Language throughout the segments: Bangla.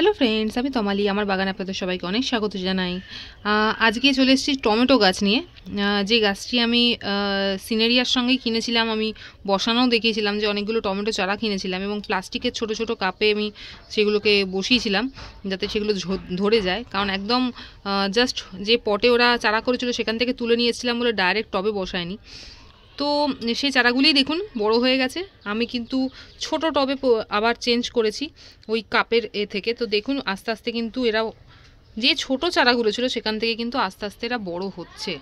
হ্যালো ফ্রেন্ডস আমি তমালি আমার বাগানে আপনাদের সবাইকে অনেক স্বাগত জানাই আজকে চলে এসেছি টমেটো গাছ নিয়ে যে গাছটি আমি সিনেরিয়ার সঙ্গে কিনেছিলাম আমি বসানো দেখিয়েছিলাম যে অনেকগুলো টমেটো চারা কিনেছিলাম এবং প্লাস্টিকের ছোট ছোট কাপে আমি সেগুলোকে বসিয়েছিলাম যাতে সেগুলো ধরে যায় কারণ একদম জাস্ট যে পটে ওরা চারা করেছিল সেখান থেকে তুলে নিয়েছিলাম বলে ডাইরেক্ট টবে বসায়নি তো সেই চারাগুলি দেখুন বড় হয়ে গেছে আমি কিন্তু ছোট টবে আবার চেঞ্জ করেছি ওই কাপের এ থেকে তো দেখুন আস্তে আস্তে কিন্তু এরা যে ছোট চারাগুলো ছিল সেখান থেকে কিন্তু আস্তে আস্তে এরা বড় হচ্ছে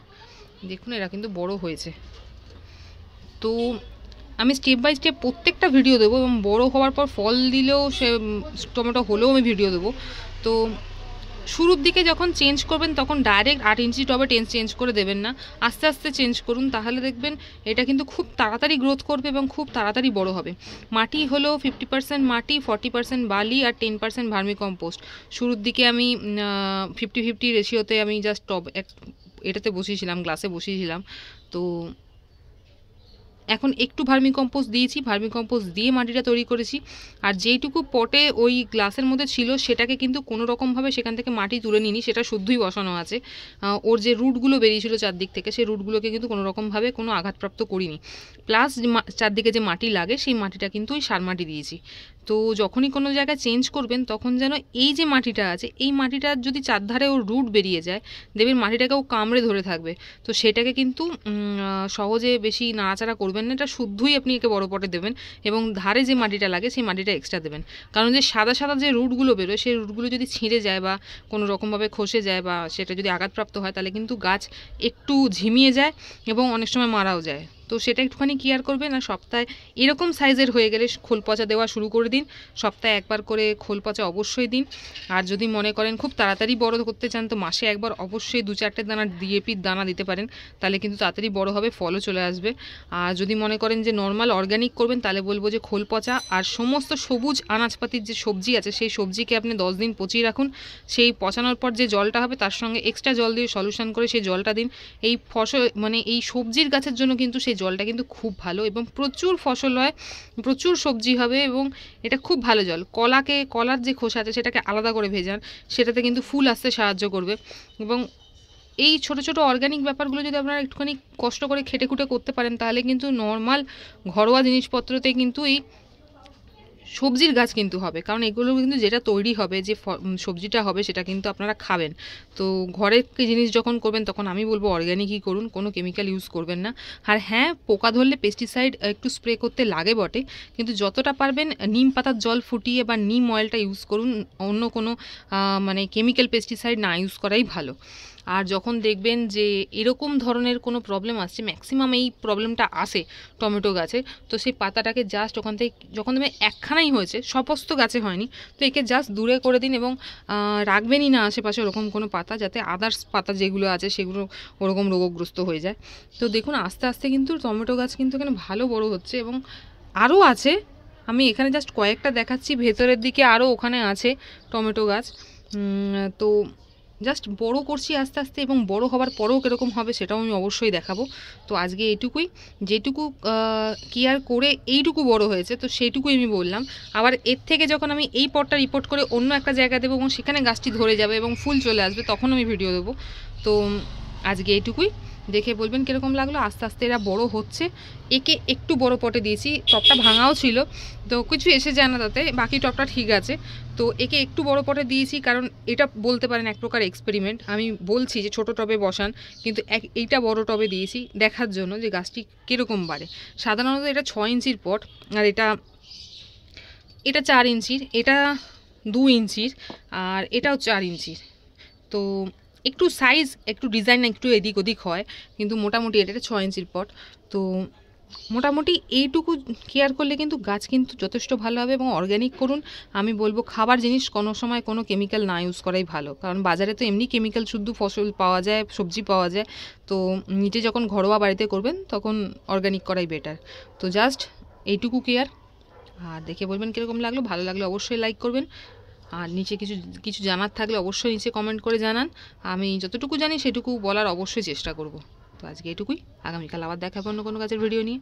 দেখুন এরা কিন্তু বড় হয়েছে তো আমি স্টেপ বাই স্টেপ প্রত্যেকটা ভিডিও দেবো এবং বড় হওয়ার পর ফল দিলেও সে টমেটো হলেও আমি ভিডিও দেবো তো শুরুর দিকে যখন চেঞ্জ করবেন তখন ডাইরেক্ট আট ইঞ্চি টবে টেন চেঞ্জ করে দেবেন না আস্তে আস্তে চেঞ্জ করুন তাহলে দেখবেন এটা কিন্তু খুব তাড়াতাড়ি গ্রোথ করবে এবং খুব তাড়াতাড়ি বড় হবে মাটি হলো ফিফটি পার্সেন্ট মাটি ফর্টি পার্সেন্ট বালি আর টেন পার্সেন্ট ভার্মি কম্পোস্ট শুরুর দিকে আমি ফিফটি ফিফটি রেশিওতে আমি জাস্ট টব এক এটাতে বসিয়েছিলাম গ্লাসে বসিয়েছিলাম তো এখন একটু কম্পোস্ট দিয়েছি কম্পোস্ট দিয়ে মাটিটা তৈরি করেছি আর যেইটুকু পটে ওই গ্লাসের মধ্যে ছিল সেটাকে কিন্তু কোনো রকমভাবে সেখান থেকে মাটি তুলে নিই সেটা শুদ্ধই বসানো আছে ওর যে রুটগুলো বেরিয়েছিল চারদিক থেকে সেই রুটগুলোকে কিন্তু কোনো রকমভাবে কোনো আঘাতপ্রাপ্ত করিনি প্লাস চারদিকে যে মাটি লাগে সেই মাটিটা কিন্তু ওই সার মাটি দিয়েছি তো যখনই কোনো জায়গায় চেঞ্জ করবেন তখন যেন এই যে মাটিটা আছে এই মাটিটা যদি চারধারে ওর রুট বেরিয়ে যায় দেবের মাটিটাকে ও কামড়ে ধরে থাকবে তো সেটাকে কিন্তু সহজে বেশি নাড়াচাড়া করবে দেবেন এটা শুদ্ধই আপনি একে বড় পটে দেবেন এবং ধারে যে মাটিটা লাগে সেই মাটিটা এক্সট্রা দেবেন কারণ যে সাদা সাদা যে রুটগুলো বেরোয় সেই রুটগুলো যদি ছিঁড়ে যায় বা কোনো রকমভাবে খসে যায় বা সেটা যদি আঘাতপ্রাপ্ত হয় তাহলে কিন্তু গাছ একটু ঝিমিয়ে যায় এবং অনেক সময় মারাও যায় তো সেটা একটুখানি কেয়ার করবেন আর সপ্তাহে এরকম সাইজের হয়ে গেলে খোল পচা দেওয়া শুরু করে দিন সপ্তাহে একবার করে খোল পচা অবশ্যই দিন আর যদি মনে করেন খুব তাড়াতাড়ি বড় করতে চান তো মাসে একবার অবশ্যই দু চারটে দানা ডিএপির দানা দিতে পারেন তাহলে কিন্তু তাড়াতাড়ি বড় হবে ফলও চলে আসবে আর যদি মনে করেন যে নর্মাল অর্গ্যানিক করবেন তাহলে বলবো যে খোল পচা আর সমস্ত সবুজ আনাজপাতির যে সবজি আছে সেই সবজিকে আপনি দশ দিন পচিয়ে রাখুন সেই পচানোর পর যে জলটা হবে তার সঙ্গে এক্সট্রা জল দিয়ে সলিউশন করে সেই জলটা দিন এই ফসল মানে এই সবজির গাছের জন্য কিন্তু সেই জলটা কিন্তু খুব ভালো এবং প্রচুর ফসল হয় প্রচুর সবজি হবে এবং এটা খুব ভালো জল কলাকে কলার যে খোসা আছে সেটাকে আলাদা করে ভেজান সেটাতে কিন্তু ফুল আসতে সাহায্য করবে এবং এই ছোট ছোট অর্গ্যানিক ব্যাপারগুলো যদি আপনারা একটুখানি কষ্ট করে খেটে খুঁটে করতে পারেন তাহলে কিন্তু নর্মাল ঘরোয়া জিনিসপত্রতে কিন্তু এই সবজির গাছ কিন্তু হবে কারণ এগুলো কিন্তু যেটা তৈরি হবে যে সবজিটা হবে সেটা কিন্তু আপনারা খাবেন তো ঘরে জিনিস যখন করবেন তখন আমি বলবো অর্গ্যানিকই করুন কোনো কেমিক্যাল ইউজ করবেন না আর হ্যাঁ পোকা ধরলে পেস্টিসাইড একটু স্প্রে করতে লাগে বটে কিন্তু যতটা পারবেন নিম পাতার জল ফুটিয়ে বা নিম অয়েলটা ইউজ করুন অন্য কোনো মানে কেমিক্যাল পেস্টিসাইড না ইউজ করাই ভালো আর যখন দেখবেন যে এরকম ধরনের কোনো প্রবলেম আসছে ম্যাক্সিমাম এই প্রবলেমটা আসে টমেটো গাছে তো সেই পাতাটাকে জাস্ট ওখান থেকে যখন দেখবেন একখানাই হয়েছে সমস্ত গাছে হয়নি তো একে জাস্ট দূরে করে দিন এবং রাখবেনই না আশেপাশে ওরকম কোনো পাতা যাতে আদার্স পাতা যেগুলো আছে সেগুলো ওরকম রোগগ্রস্ত হয়ে যায় তো দেখুন আস্তে আস্তে কিন্তু টমেটো গাছ কিন্তু এখানে ভালো বড় হচ্ছে এবং আরও আছে আমি এখানে জাস্ট কয়েকটা দেখাচ্ছি ভেতরের দিকে আরও ওখানে আছে টমেটো গাছ তো জাস্ট বড় করছি আস্তে আস্তে এবং বড় হবার পরেও কীরকম হবে সেটাও আমি অবশ্যই দেখাবো তো আজকে এইটুকুই যেটুকু কেয়ার করে এইটুকু বড় হয়েছে তো সেইটুকুই আমি বললাম আবার এর থেকে যখন আমি এই পটটা রিপোর্ট করে অন্য একটা জায়গা দেবো এবং সেখানে গাছটি ধরে যাবে এবং ফুল চলে আসবে তখন আমি ভিডিও দেবো তো আজকে এইটুকুই দেখে বলবেন কীরকম লাগলো আস্তে আস্তে এরা বড় হচ্ছে একে একটু বড় পটে দিয়েছি টপটা ভাঙাও ছিল তো কিছু এসে যায় না তাতে বাকি টপটা ঠিক আছে তো একে একটু বড় পটে দিয়েছি কারণ এটা বলতে পারেন এক প্রকার এক্সপেরিমেন্ট আমি বলছি যে ছোট টবে বসান কিন্তু এক এইটা বড় টবে দিয়েছি দেখার জন্য যে গাছটি কীরকম বাড়ে সাধারণত এটা ছ ইঞ্চির পট আর এটা এটা চার ইঞ্চির এটা দু ইঞ্চির আর এটাও চার ইঞ্চির তো একটু সাইজ একটু ডিজাইন একটু এদিক ওদিক হয় কিন্তু মোটামুটি এটা ছয় ইঞ্চির পট তো মোটামুটি এইটুকু কেয়ার করলে কিন্তু গাছ কিন্তু যথেষ্ট ভালো হবে এবং অর্গ্যানিক করুন আমি বলবো খাবার জিনিস কোনো সময় কোনো কেমিক্যাল না ইউজ করাই ভালো কারণ বাজারে তো এমনি কেমিক্যাল শুদ্ধ ফসল পাওয়া যায় সবজি পাওয়া যায় তো নিজে যখন ঘরোয়া বাড়িতে করবেন তখন অর্গ্যানিক করাই বেটার তো জাস্ট এইটুকু কেয়ার আর দেখে বলবেন কীরকম লাগলো ভালো লাগলো অবশ্যই লাইক করবেন আর নিচে কিছু কিছু জানার থাকলে অবশ্যই নিচে কমেন্ট করে জানান আমি যতটুকু জানি সেটুকু বলার অবশ্যই চেষ্টা করব তো আজকে এটুকুই আগামীকাল আবার দেখাবো অন্য কোনো কাজের ভিডিও নিয়ে